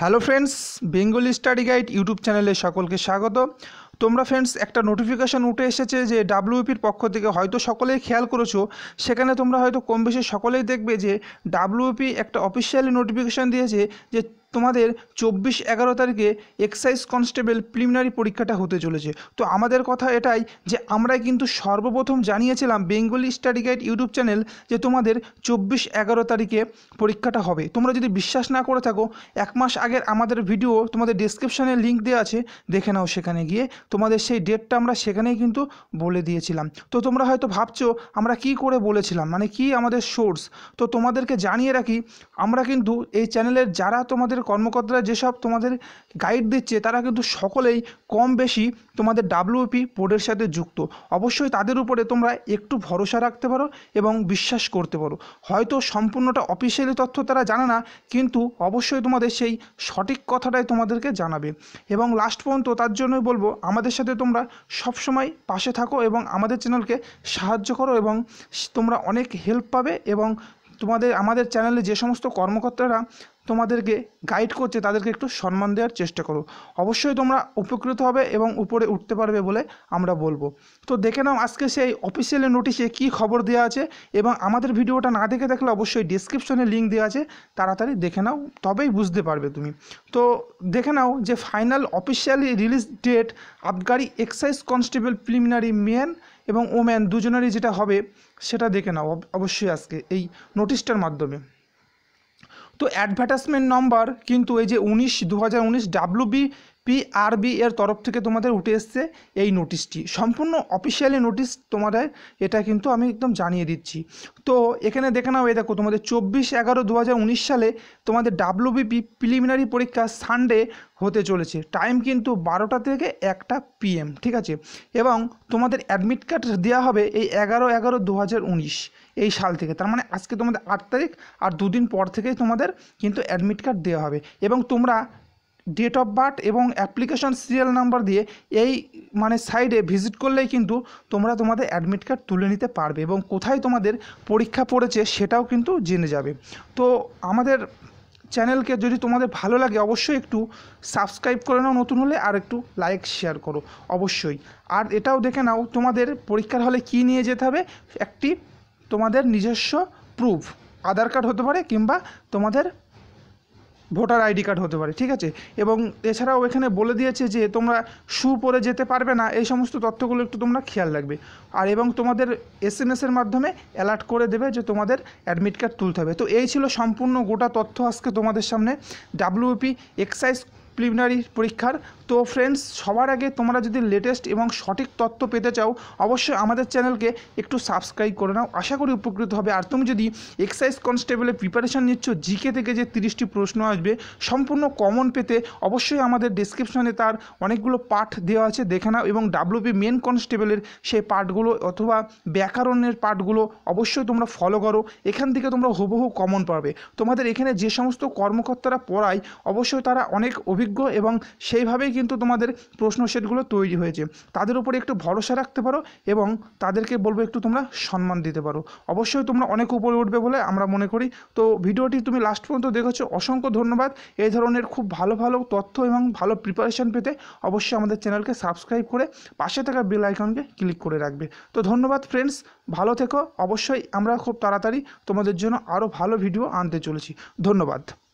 hello friends Bengali study guide YouTube চ্যানেলে সকলকে স্বাগত তোমরা ফ্রেন্ডস একটা নোটিফিকেশান উঠে এসেছে যে ডাব্লিউপির পক্ষ থেকে হয়তো সকলেই খেয়াল করেছো সেখানে তোমরা হয়তো কম বেশি সকলেই দেখবে যে ডাব্লিউপি একটা অফিসিয়ালি নোটিফিকেশান দিয়েছে যে তোমাদের চব্বিশ এগারো তারিখে এক্সাইজ কনস্টেবল প্রিলিমিনারি পরীক্ষাটা হতে চলেছে তো আমাদের কথা এটাই যে আমরা কিন্তু সর্বপ্রথম জানিয়েছিলাম Bengali study guide YouTube channel যে তোমাদের চব্বিশ এগারো তারিখে পরীক্ষাটা হবে তোমরা যদি বিশ্বাস না করে থাকো এক মাস আগের আমাদের ভিডিও তোমাদের ডিসক্রিপশানে লিঙ্ক দেওয়া আছে দেখে নাও সেখানে গিয়ে তোমাদের সেই ডেটটা আমরা সেখানেই কিন্তু বলে দিয়েছিলাম তো তোমরা হয়তো ভাবছো আমরা কি করে বলেছিলাম মানে কি আমাদের সোর্স তো তোমাদেরকে জানিয়ে রাখি আমরা কিন্তু এই চ্যানেলের যারা তোমাদের অফিসের কর্মকর্তারা যেসব তোমাদের গাইড দিচ্ছে তারা কিন্তু সকলেই কম বেশি তোমাদের ডাব্লিউপি বোর্ডের সাথে যুক্ত অবশ্যই তাদের উপরে তোমরা একটু ভরসা রাখতে পারো এবং বিশ্বাস করতে পারো হয়তো সম্পূর্ণটা অফিসিয়ালি তথ্য তারা জানে না কিন্তু অবশ্যই তোমাদের সেই সঠিক কথাটাই তোমাদেরকে জানাবে এবং লাস্ট পর্যন্ত তার জন্যই বলবো আমাদের সাথে তোমরা সবসময় পাশে থাকো এবং আমাদের চ্যানেলকে সাহায্য করো এবং তোমরা অনেক হেল্প পাবে এবং তোমাদের আমাদের চ্যানেলে যে সমস্ত কর্মকর্তারা তোমাদেরকে গাইড করছে তাদেরকে একটু সম্মান দেওয়ার চেষ্টা করো অবশ্যই তোমরা উপকৃত হবে এবং উপরে উঠতে পারবে বলে আমরা বলবো তো দেখে নাও আজকে সেই অফিসিয়াল নোটিশে কি খবর দেওয়া আছে এবং আমাদের ভিডিওটা না দেখে দেখলে অবশ্যই ডিসক্রিপশনে লিঙ্ক দেওয়া আছে তাড়াতাড়ি দেখে নাও তবেই বুঝতে পারবে তুমি তো দেখে নাও যে ফাইনাল অফিসিয়ালি রিলিজ ডেট আবগারি এক্সাইজ কনস্টেবল প্রিলিমিনারি মেন এবং ওম্যান দুজনেরই যেটা হবে সেটা দেখে নাও অবশ্যই আজকে এই নোটিশটার মাধ্যমে তো অ্যাডভার্টাইজমেন্ট নম্বর কিন্তু এই যে উনিশ দু হাজার উনিশ ডাব্লুবি পিআরবি এর তরফ থেকে তোমাদের উঠে এসছে এই নোটিশটি সম্পূর্ণ অফিসিয়ালি নোটিশ তোমাদের এটা কিন্তু আমি একদম জানিয়ে দিচ্ছি তো এখানে দেখে নাও এই দেখো তোমাদের চব্বিশ এগারো দু সালে তোমাদের ডাব্লিউবিপি প্রিলিমিনারি পরীক্ষা সানডে হতে চলেছে টাইম কিন্তু বারোটা থেকে একটা পিএম ঠিক আছে এবং তোমাদের অ্যাডমিট কার্ড দেওয়া হবে এই এগারো এগারো দু এই সাল থেকে তার মানে আজকে তোমাদের আট তারিখ আর দুদিন পর থেকেই তোমাদের কিন্তু অ্যাডমিট কার্ড দেওয়া হবে এবং তোমরা ডেট অফ বার্থ এবং অ্যাপ্লিকেশন সিরিয়াল নাম্বার দিয়ে এই মানে সাইডে ভিজিট করলেই কিন্তু তোমরা তোমাদের অ্যাডমিট কার্ড তুলে নিতে পারবে এবং কোথায় তোমাদের পরীক্ষা পড়েছে সেটাও কিন্তু জেনে যাবে তো আমাদের চ্যানেলকে যদি তোমাদের ভালো লাগে অবশ্যই একটু সাবস্ক্রাইব করে নাও নতুন হলে আর একটু লাইক শেয়ার করো অবশ্যই আর এটাও দেখে নাও তোমাদের পরীক্ষার হলে কি নিয়ে যেতে হবে একটি তোমাদের নিজস্ব প্রুফ আধার কার্ড হতে পারে কিংবা তোমাদের ভোটার আইডি কার্ড হতে পারে ঠিক আছে এবং এছাড়াও এখানে বলে দিয়েছে যে তোমরা শু পরে যেতে পারবে না এই সমস্ত তথ্যগুলো একটু তোমরা খেয়াল রাখবে আর এবং তোমাদের এস এম এসের মাধ্যমে অ্যালার্ট করে দেবে যে তোমাদের অ্যাডমিট কার্ড তুলতে হবে তো এই ছিল সম্পূর্ণ গোটা তথ্য আজকে তোমাদের সামনে ডাব্লিউপি এক্সাইজ প্রিলিমিনারি পরীক্ষার তো ফ্রেন্ডস সবার আগে তোমরা যদি লেটেস্ট এবং সঠিক তথ্য পেতে চাও অবশ্যই আমাদের চ্যানেলকে একটু সাবস্ক্রাইব করে নাও আশা করি উপকৃত হবে আর তুমি যদি এক্সাইজ কনস্টেবলের প্রিপারেশান নিচ্ছ জিকে থেকে যে তিরিশটি প্রশ্ন আসবে সম্পূর্ণ কমন পেতে অবশ্যই আমাদের ডিসক্রিপশনে তার অনেকগুলো পাঠ দেওয়া আছে দেখে নাও এবং ডাব্লিউপি মেন কনস্টেবলের সেই পাঠগুলো অথবা ব্যাকরণের পাঠগুলো অবশ্যই তোমরা ফলো করো এখান থেকে তোমরা হুবহু কমন পাবে তোমাদের এখানে যে সমস্ত কর্মকর্তারা পড়ায় অবশ্যই তারা অনেক অভিজ্ঞ এবং সেইভাবেই কিন্তু তোমাদের প্রশ্ন সেটগুলো তৈরি হয়েছে তাদের উপরে একটু ভরসা রাখতে পারো এবং তাদেরকে বলবো একটু তোমরা সম্মান দিতে পারো অবশ্যই তোমরা অনেক উপরে উঠবে বলে আমরা মনে করি তো ভিডিওটি তুমি লাস্ট পর্যন্ত দেখেছো অসংখ্য ধন্যবাদ এই ধরনের খুব ভালো ভালো তথ্য এবং ভালো প্রিপারেশান পেতে অবশ্যই আমাদের চ্যানেলকে সাবস্ক্রাইব করে পাশে থাকা বেল আইকনকে ক্লিক করে রাখবে তো ধন্যবাদ ফ্রেন্ডস ভালো থেকো অবশ্যই আমরা খুব তাড়াতাড়ি তোমাদের জন্য আরও ভালো ভিডিও আনতে চলেছি ধন্যবাদ